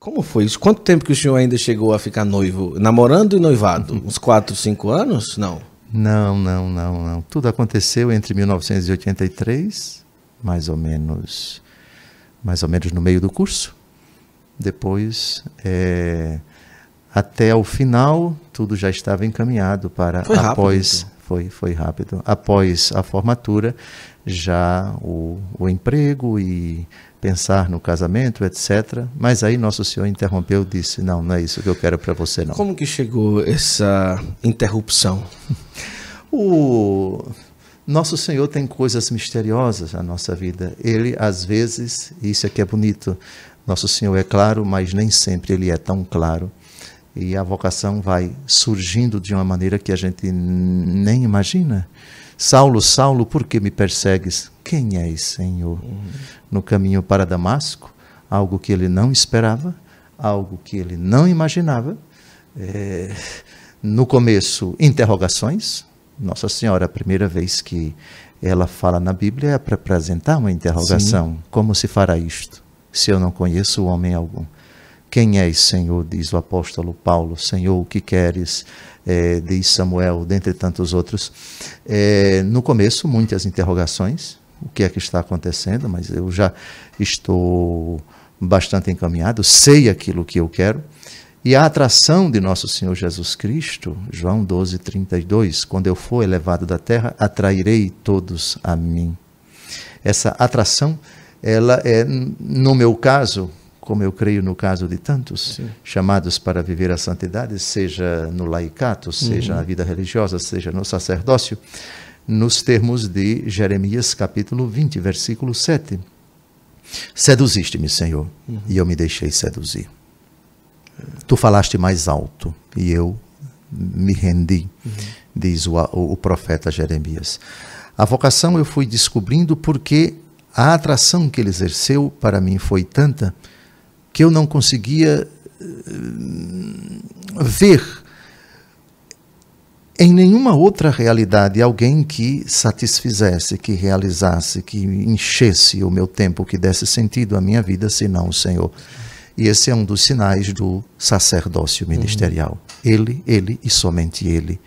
Como foi isso? Quanto tempo que o senhor ainda chegou a ficar noivo? Namorando e noivado? Uns 4, 5 anos? Não. Não, não, não, não. Tudo aconteceu entre 1983, mais ou menos, mais ou menos no meio do curso. Depois, é, até o final, tudo já estava encaminhado para foi após então foi, foi rápido. Após a formatura, já o, o emprego e pensar no casamento, etc. Mas aí Nosso Senhor interrompeu e disse: Não, não é isso que eu quero para você, não. Como que chegou essa interrupção? o. Nosso Senhor tem coisas misteriosas na nossa vida. Ele, às vezes, isso aqui é, é bonito. Nosso Senhor é claro, mas nem sempre ele é tão claro e a vocação vai surgindo de uma maneira que a gente nem imagina. Saulo, Saulo, por que me persegues? Quem és, Senhor? Uhum. No caminho para Damasco, algo que ele não esperava, algo que ele não imaginava. É, no começo, interrogações. Nossa Senhora, a primeira vez que ela fala na Bíblia é para apresentar uma interrogação: Sim. como se fará isto? Se eu não conheço homem algum. Quem és, Senhor? diz o apóstolo Paulo. Senhor, o que queres? É, diz Samuel, dentre tantos outros. É, no começo, muitas interrogações: o que é que está acontecendo? Mas eu já estou bastante encaminhado, sei aquilo que eu quero. E a atração de nosso Senhor Jesus Cristo, João 12, 32, quando eu for elevado da terra, atrairei todos a mim. Essa atração, ela é, no meu caso, como eu creio no caso de tantos Sim. chamados para viver a santidade, seja no laicato, seja uhum. na vida religiosa, seja no sacerdócio, nos termos de Jeremias capítulo 20, versículo 7. Seduziste-me, Senhor, uhum. e eu me deixei seduzir. Tu falaste mais alto e eu me rendi, uhum. diz o, o, o profeta Jeremias. A vocação eu fui descobrindo porque a atração que ele exerceu para mim foi tanta que eu não conseguia eh, ver em nenhuma outra realidade alguém que satisfizesse, que realizasse, que enchesse o meu tempo, que desse sentido à minha vida, senão o Senhor. E esse é um dos sinais do sacerdócio uhum. ministerial. Uhum. Ele, ele e somente ele.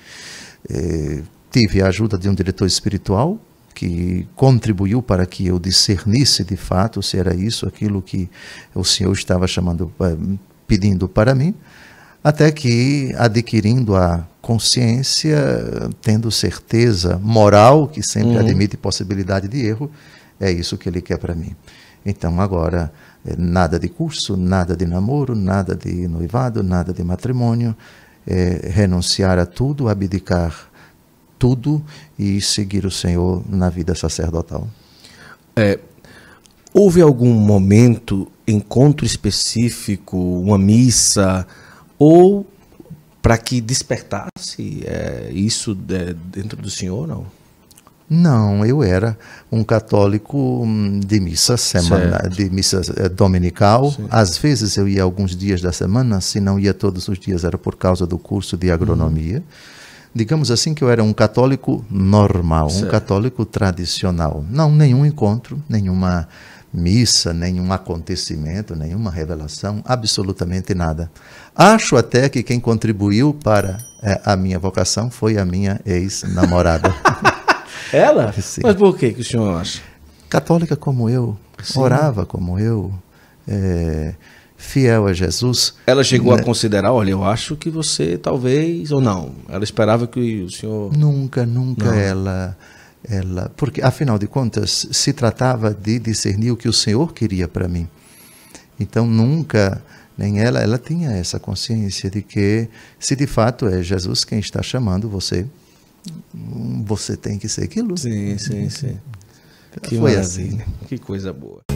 É, tive a ajuda de um diretor espiritual que contribuiu para que eu discernisse de fato se era isso aquilo que o Senhor estava chamando, eh, pedindo para mim, até que adquirindo a consciência, tendo certeza moral, que sempre uhum. admite possibilidade de erro, é isso que ele quer para mim. Então agora eh, nada de curso, nada de namoro, nada de noivado, nada de matrimônio, é, renunciar a tudo, abdicar tudo e seguir o Senhor na vida sacerdotal. É, houve algum momento, encontro específico, uma missa, ou para que despertasse é, isso dentro do Senhor, não? Não, eu era um católico hum, de missa semana, certo. de missa é, dominical. Certo. Às vezes eu ia alguns dias da semana, se não ia todos os dias era por causa do curso de agronomia. Uhum digamos assim, que eu era um católico normal, certo. um católico tradicional. Não, nenhum encontro, nenhuma missa, nenhum acontecimento, nenhuma revelação, absolutamente nada. Acho até que quem contribuiu para é, a minha vocação foi a minha ex-namorada. Ela? Sim. Mas por que, que o senhor acha? Católica como eu, Sim. orava como eu. É, fiel a Jesus. Ela chegou né? a considerar, olha, eu acho que você talvez ou não. Ela esperava que o senhor Nunca, nunca não. ela ela, porque afinal de contas se tratava de discernir o que o Senhor queria para mim. Então nunca nem ela, ela tinha essa consciência de que se de fato é Jesus quem está chamando você, você tem que ser aquilo. Sim, sim, sim. Então, que Foi maravilha. assim. Que coisa boa.